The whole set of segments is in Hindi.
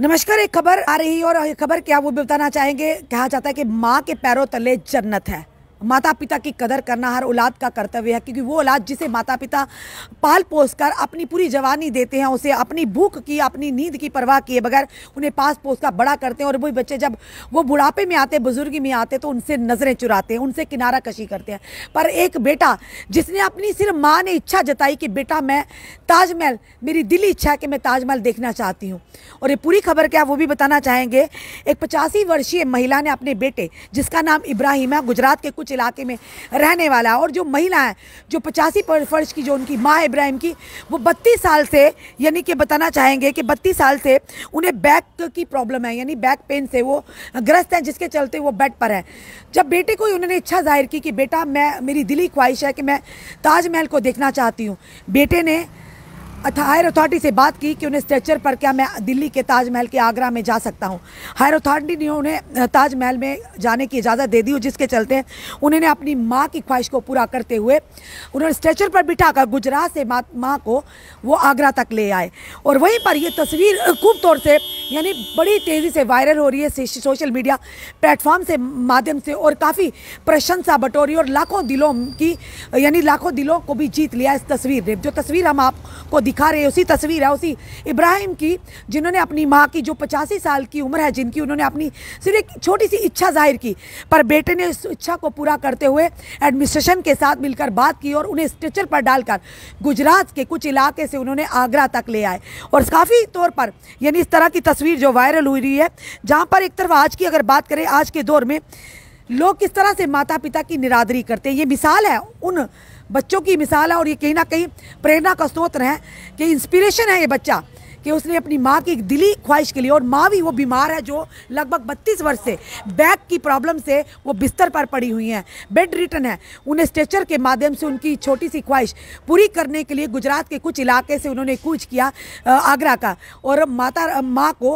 नमस्कार एक खबर आ रही है और खबर क्या वो बताना चाहेंगे कहा जाता है कि माँ के पैरों तले जन्नत है माता पिता की कदर करना हर औलाद का कर्तव्य है क्योंकि वो औलाद जिसे माता पिता पाल पोस कर अपनी पूरी जवानी देते हैं उसे अपनी भूख की अपनी नींद की परवाह किए बगैर उन्हें पास पोस का बड़ा करते हैं और वही बच्चे जब वो बुढ़ापे में आते बुजुर्गी में आते तो उनसे नज़रें चुराते हैं उनसे किनारा कशी करते हैं पर एक बेटा जिसने अपनी सिर्फ माँ ने इच्छा जताई कि बेटा मैं ताजमहल मेरी दिली इच्छा है कि मैं ताजमहल देखना चाहती हूँ और ये पूरी खबर क्या वो भी बताना चाहेंगे एक पचासी वर्षीय महिला ने अपने बेटे जिसका नाम इब्राहिम है गुजरात के कुछ इलाके में रहने वाला और जो महिला है जो पचासी फर्ज की जो उनकी माँ इब्राहिम की वो बत्तीस साल से यानी कि बताना चाहेंगे कि बत्तीस साल से उन्हें बैक की प्रॉब्लम है यानी बैक पेन से वो ग्रस्त हैं जिसके चलते वो बेड पर है जब बेटे को उन्होंने इच्छा जाहिर की कि बेटा मैं मेरी दिली ख्वाहिश है कि मैं ताजमहल को देखना चाहती हूँ बेटे ने हायर अच्छा, अथॉरिटी से बात की कि उन्हें स्ट्रेचर पर क्या मैं दिल्ली के ताजमहल के आगरा में जा सकता हूँ हायर अथॉरिटी ने उन्हें ताजमहल में जाने की इजाज़त दे दी जिसके चलते उन्होंने अपनी माँ की ख्वाहिश को पूरा करते हुए उन्होंने स्ट्रेचर पर बिठाकर गुजरात से माँ को वो आगरा तक ले आए और वहीं पर ये तस्वीर खूब तौर से यानी बड़ी तेज़ी से वायरल हो रही है सोशल मीडिया प्लेटफॉर्म से माध्यम से और काफ़ी प्रशंसा बटोरी और लाखों दिलों की यानी लाखों दिलों को भी जीत लिया इस तस्वीर ने जो तस्वीर हम आपको दिखा रहे हैं उसी तस्वीर है उसी इब्राहिम की जिन्होंने अपनी माँ की जो पचासी साल की उम्र है जिनकी उन्होंने अपनी सिर्फ एक छोटी सी इच्छा जाहिर की पर बेटे ने इस इच्छा को पूरा करते हुए एडमिनिस्ट्रेशन के साथ मिलकर बात की और उन्हें स्ट्रेचर पर डालकर गुजरात के कुछ इलाके से उन्होंने आगरा तक ले आए और काफ़ी तौर पर यानी इस तरह की तस्वीर तस्वीर जो वायरल हो रही है जहाँ पर एक तरफ आज की अगर बात करें आज के दौर में लोग किस तरह से माता पिता की निरादरी करते हैं ये मिसाल है उन बच्चों की मिसाल है और ये कहीं ना कहीं प्रेरणा का स्रोत है कि इंस्पिरेशन है ये बच्चा कि उसने अपनी माँ की एक दिली ख्वाहिश के लिए और माँ भी वो बीमार है जो लगभग बत्तीस वर्ष से बैक की प्रॉब्लम से वो बिस्तर पर पड़ी हुई हैं बेड रिटर्न है उन्हें स्ट्रेचर के माध्यम से उनकी छोटी सी ख्वाहिश पूरी करने के लिए गुजरात के कुछ इलाके से उन्होंने कूच किया आगरा का और माता माँ को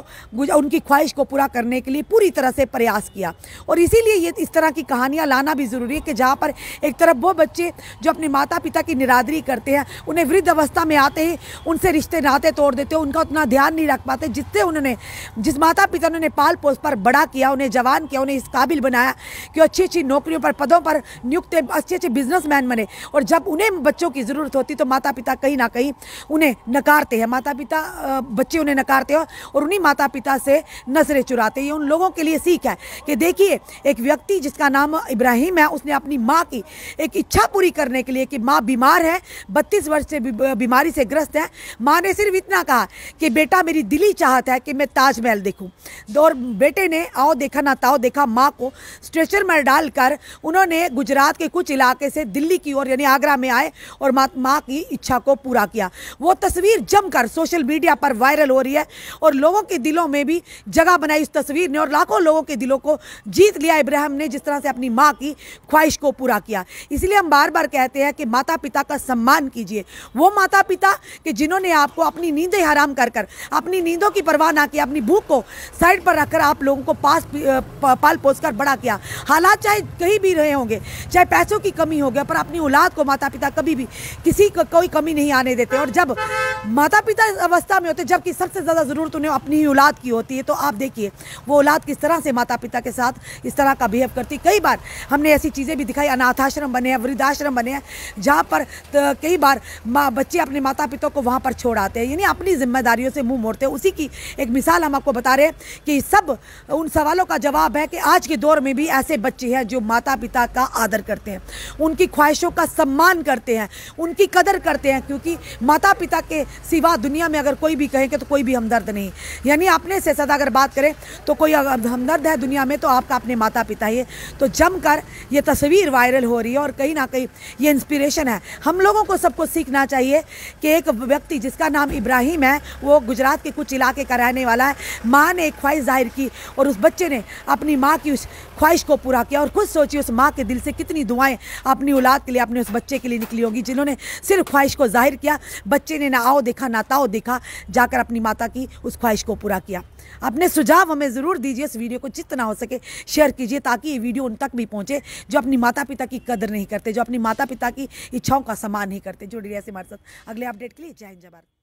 उनकी ख्वाहिश को पूरा करने के लिए पूरी तरह से प्रयास किया और इसीलिए ये इस तरह की कहानियाँ लाना भी ज़रूरी है कि जहाँ पर एक तरफ वो बच्चे जो अपने माता पिता की निरादरी करते हैं उन्हें वृद्ध अवस्था में आते ही उनसे रिश्ते नाते तोड़ देते हैं का उतना ध्यान नहीं रख पाते जिससे उन्होंने जिस माता पिता ने पाल पोस पर बड़ा किया उन्हें जवान किया उन्हें इस काबिल बनाया कि अच्छी अच्छी नौकरियों पर पदों पर नियुक्त अच्छे अच्छे बिजनेस बने और जब उन्हें बच्चों की ज़रूरत होती तो माता पिता कहीं ना कहीं उन्हें नकारते हैं माता पिता बच्चे उन्हें नकारते हैं और उन्हीं माता पिता से नजरें चुराते ये उन लोगों के लिए सीख है कि देखिए एक व्यक्ति जिसका नाम इब्राहिम है उसने अपनी माँ की एक इच्छा पूरी करने के लिए कि माँ बीमार है बत्तीस वर्ष से बीमारी से ग्रस्त है माँ ने सिर्फ इतना कहा कि बेटा मेरी दिली चाहत है कि मैं ताजमहल देखूँ और बेटे ने आओ देखा ना ताओ देखा माँ को स्ट्रेचर में डालकर उन्होंने गुजरात के कुछ इलाके से दिल्ली की ओर यानी आगरा में आए और माँ मा की इच्छा को पूरा किया वो तस्वीर जमकर सोशल मीडिया पर वायरल हो रही है और लोगों के दिलों में भी जगह बनाई इस तस्वीर ने और लाखों लोगों के दिलों को जीत लिया इब्राहिम ने जिस तरह से अपनी माँ की ख्वाहिश को पूरा किया इसलिए हम बार बार कहते हैं कि माता पिता का सम्मान कीजिए वो माता पिता कि जिन्होंने आपको अपनी नींदें हराम कर कर अपनी नींदों की परवाह ना की अपनी भूख को साइड पर रखकर आप लोगों को पास पाल पोस कर बड़ा किया हालात चाहे कहीं भी रहे होंगे चाहे पैसों की कमी हो गया पर अपनी औलाद को माता पिता कभी भी किसी को कोई कमी नहीं आने देते और जब माता पिता अवस्था में होते जबकि सबसे ज़्यादा ज़रूरत उन्हें अपनी ही औलाद की होती है तो आप देखिए वो औलाद किस तरह से माता पिता के साथ इस तरह का बिहेव करती कई बार हमने ऐसी चीज़ें भी दिखाई अनाथाश्रम बने हैं वृद्धाश्रम बने हैं जहाँ पर कई बार बच्चे अपने माता पिता को वहाँ पर छोड़ आते हैं यानी अपनी जिम्मेदारी जिम्मेदारियों से मुंह मोड़ते हैं उसी की एक मिसाल हम आपको बता रहे हैं कि सब उन सवालों का जवाब है कि आज के दौर में भी ऐसे बच्चे हैं जो माता पिता का आदर करते हैं उनकी ख्वाहिशों का सम्मान करते हैं उनकी कदर करते हैं क्योंकि माता पिता के सिवा दुनिया में अगर कोई भी कहेंगे तो कोई भी हमदर्द नहीं यानी अपने से सदा अगर बात करें तो कोई हमदर्द है दुनिया में तो आपका अपने माता पिता ही तो जमकर ये तस्वीर वायरल हो रही है और कहीं ना कहीं ये इंस्पिरेशन है हम लोगों को सबको सीखना चाहिए कि एक व्यक्ति जिसका नाम इब्राहिम है वो गुजरात के कुछ इलाके का रहने वाला है माँ ने एक ख्वाहिश जाहिर की और उस बच्चे ने अपनी माँ की उस ख्वाहिश को पूरा किया और खुद सोचिए उस माँ के दिल से कितनी दुआएं अपनी औलाद के लिए अपने उस बच्चे के लिए निकली होगी जिन्होंने सिर्फ ख्वाहिश को जाहिर किया बच्चे ने ना आओ देखा ना ताओ देखा जाकर अपनी माता की उस ख्वाहिश को पूरा किया अपने सुझाव हमें ज़रूर दीजिए इस वीडियो को जितना हो सके शेयर कीजिए ताकि ये वीडियो उन तक भी पहुँचे जो अपनी माता पिता की कदर नहीं करते जो अपनी माता पिता की इच्छाओं का सम्मान नहीं करते जुड़ी ऐसे हमारे साथ अगले अपडेट के लिए जय हिंद जय भारत